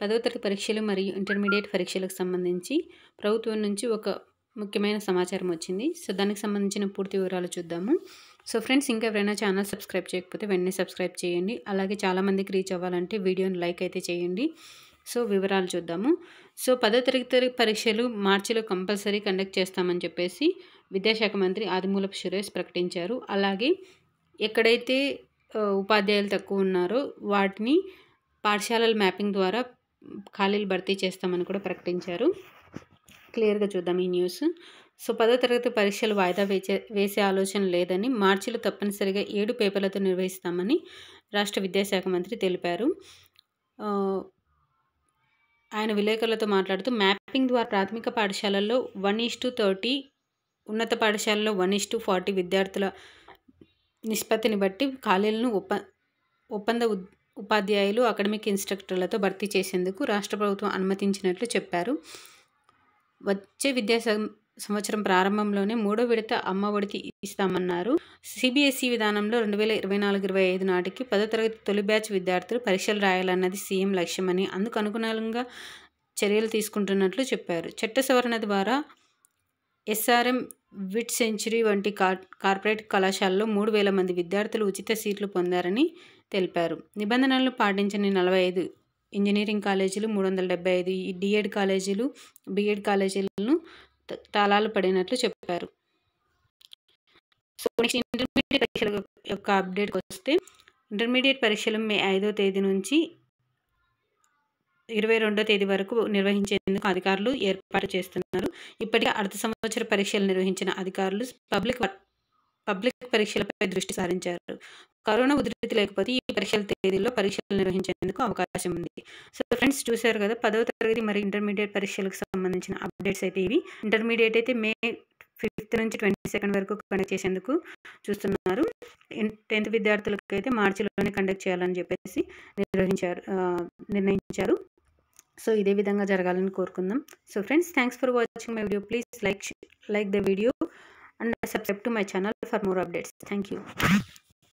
పదవ తరగతి పరీక్షలు మరియు ఇంటర్మీడియట్ పరీక్షలకు సంబంధించి ప్రభుత్వం నుంచి ఒక ముఖ్యమైన సమాచారం వచ్చింది సో దానికి సంబంధించిన పూర్తి వివరాలు చూద్దాము సో ఫ్రెండ్స్ ఇంకా ఎవరైనా ఛానల్ సబ్స్క్రైబ్ చేయకపోతే వెంటనే సబ్స్క్రైబ్ చేయండి అలాగే చాలామందికి రీచ్ అవ్వాలంటే వీడియోని లైక్ అయితే చేయండి సో వివరాలు చూద్దాము సో పదో తరగతి పరీక్షలు మార్చిలో కంపల్సరీ కండక్ట్ చేస్తామని చెప్పేసి విద్యాశాఖ మంత్రి ఆదిమూలపు సురేష్ ప్రకటించారు అలాగే ఎక్కడైతే ఉపాధ్యాయులు తక్కువ ఉన్నారో వాటిని పాఠశాలల మ్యాపింగ్ ద్వారా ఖాళీలు భర్తీ చేస్తామని కూడా ప్రకటించారు క్లియర్గా చూద్దాం ఈ న్యూస్ సో పదో తరగతి పరీక్షలు వాయిదా వేచే వేసే ఆలోచన లేదని మార్చిలో తప్పనిసరిగా ఏడు పేపర్లతో నిర్వహిస్తామని రాష్ట్ర విద్యాశాఖ మంత్రి తెలిపారు ఆయన విలేకరులతో మాట్లాడుతూ మ్యాపింగ్ ద్వారా ప్రాథమిక పాఠశాలల్లో వన్ ఈస్ థర్టీ ఉన్నత పాఠశాలలో వన్ ఈస్ ఫార్టీ విద్యార్థుల నిష్పత్తిని బట్టి ఖాళీలను ఒప్ప ఒప్పంద ఉపాధ్యాయులు అకాడమిక్ ఇన్స్ట్రక్టర్లతో భర్తీ చేసేందుకు రాష్ట్ర ప్రభుత్వం అనుమతించినట్లు చెప్పారు వచ్చే విద్యా సంవత్సరం ప్రారంభంలోనే మూడో విడత అమ్మ ఒడికి ఇస్తామన్నారు సిబిఎస్ఈ విధానంలో రెండు వేల ఇరవై నాలుగు ఇరవై ఐదు నాటికి పదో తరగతి తొలి బ్యాచ్ విద్యార్థులు పరీక్షలు రాయాలన్నది సీఎం లక్ష్యమని అందుకు అనుగుణంగా చర్యలు తీసుకుంటున్నట్లు చెప్పారు చట్ట సవరణ ద్వారా ఎస్ఆర్ఎం విట్ సెంచురీ వంటి కార్పొరేట్ కళాశాలలో మూడు వేల మంది విద్యార్థులు ఉచిత సీట్లు పొందారని తెలిపారు నిబంధనలు పాటించని నలభై ఐదు ఇంజనీరింగ్ కాలేజీలు మూడు వందల డెబ్బై ఐదు ఈ డిఎడ్ కాలేజీలు బిఎడ్ కాలేజీలను తాళాలు పడినట్లు చెప్పారు సో ఇంటర్మీడియట్ పరీక్షల యొక్క అప్డేట్కి వస్తే ఇంటర్మీడియట్ పరీక్షలు మే ఐదో తేదీ నుంచి ఇరవై రెండో తేదీ వరకు నిర్వహించే నిర్వహించేందుకు అధికారులు ఏర్పాటు చేస్తున్నారు ఇప్పటికే అర్ధ సంవత్సర పరీక్షలు నిర్వహించిన అధికారులు పబ్లిక్ పబ్లిక్ పరీక్షలపై దృష్టి సారించారు కరోనా ఉధృతి లేకపోతే ఈ పరీక్షల తేదీల్లో పరీక్షలు నిర్వహించేందుకు అవకాశం ఉంది సో ఫ్రెండ్స్ చూశారు కదా పదవ తరగతి మరియు ఇంటర్మీడియట్ పరీక్షలకు సంబంధించిన అప్డేట్స్ అయితే ఇవి ఇంటర్మీడియట్ అయితే మే ఫిఫ్త్ నుంచి ట్వంటీ సెకండ్ వరకు కండక్ట్ చేసేందుకు చూస్తున్నారు టెన్త్ విద్యార్థులకు అయితే మార్చిలోనే కండక్ట్ చేయాలని చెప్పేసి నిర్వహించారు నిర్ణయించారు సో ఇదే విధంగా జరగాలని కోరుకుందాం so friends thanks for watching my video please like like the video and subscribe to my channel for more updates thank you